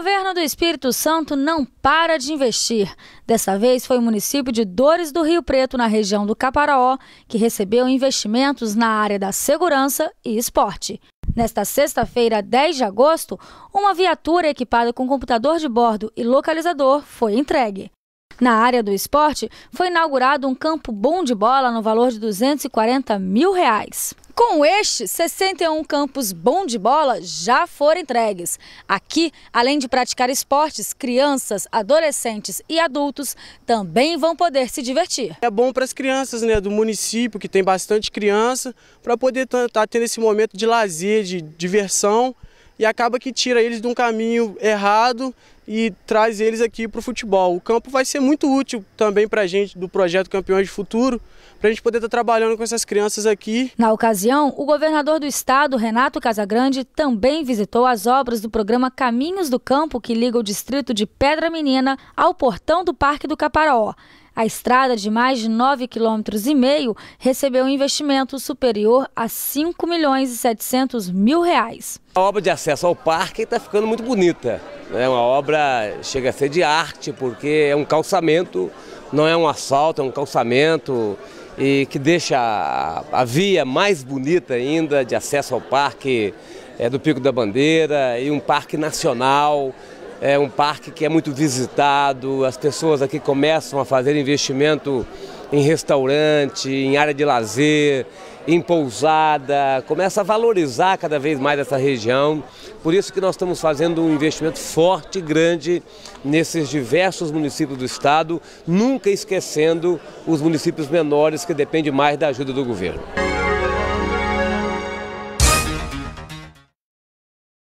O governo do Espírito Santo não para de investir. Dessa vez foi o município de Dores do Rio Preto, na região do Caparaó, que recebeu investimentos na área da segurança e esporte. Nesta sexta-feira, 10 de agosto, uma viatura equipada com computador de bordo e localizador foi entregue. Na área do esporte, foi inaugurado um campo bom de bola no valor de 240 mil reais. Com este, 61 campos bom de bola já foram entregues. Aqui, além de praticar esportes, crianças, adolescentes e adultos também vão poder se divertir. É bom para as crianças né, do município, que tem bastante criança, para poder estar tá, tendo esse momento de lazer, de diversão e acaba que tira eles de um caminho errado e traz eles aqui para o futebol. O campo vai ser muito útil também para a gente do projeto Campeões de Futuro, para a gente poder estar tá trabalhando com essas crianças aqui. Na ocasião, o governador do estado, Renato Casagrande, também visitou as obras do programa Caminhos do Campo, que liga o distrito de Pedra Menina ao portão do Parque do Caparó. A estrada de mais de 9,5 km recebeu um investimento superior a 5 milhões e 700 mil reais. A obra de acesso ao parque está ficando muito bonita. É uma obra, chega a ser de arte, porque é um calçamento, não é um asfalto, é um calçamento e que deixa a, via mais bonita ainda de acesso ao parque é, do Pico da Bandeira e um parque nacional. É um parque que é muito visitado, as pessoas aqui começam a fazer investimento em restaurante, em área de lazer, em pousada, começa a valorizar cada vez mais essa região. Por isso que nós estamos fazendo um investimento forte e grande nesses diversos municípios do estado, nunca esquecendo os municípios menores que dependem mais da ajuda do governo.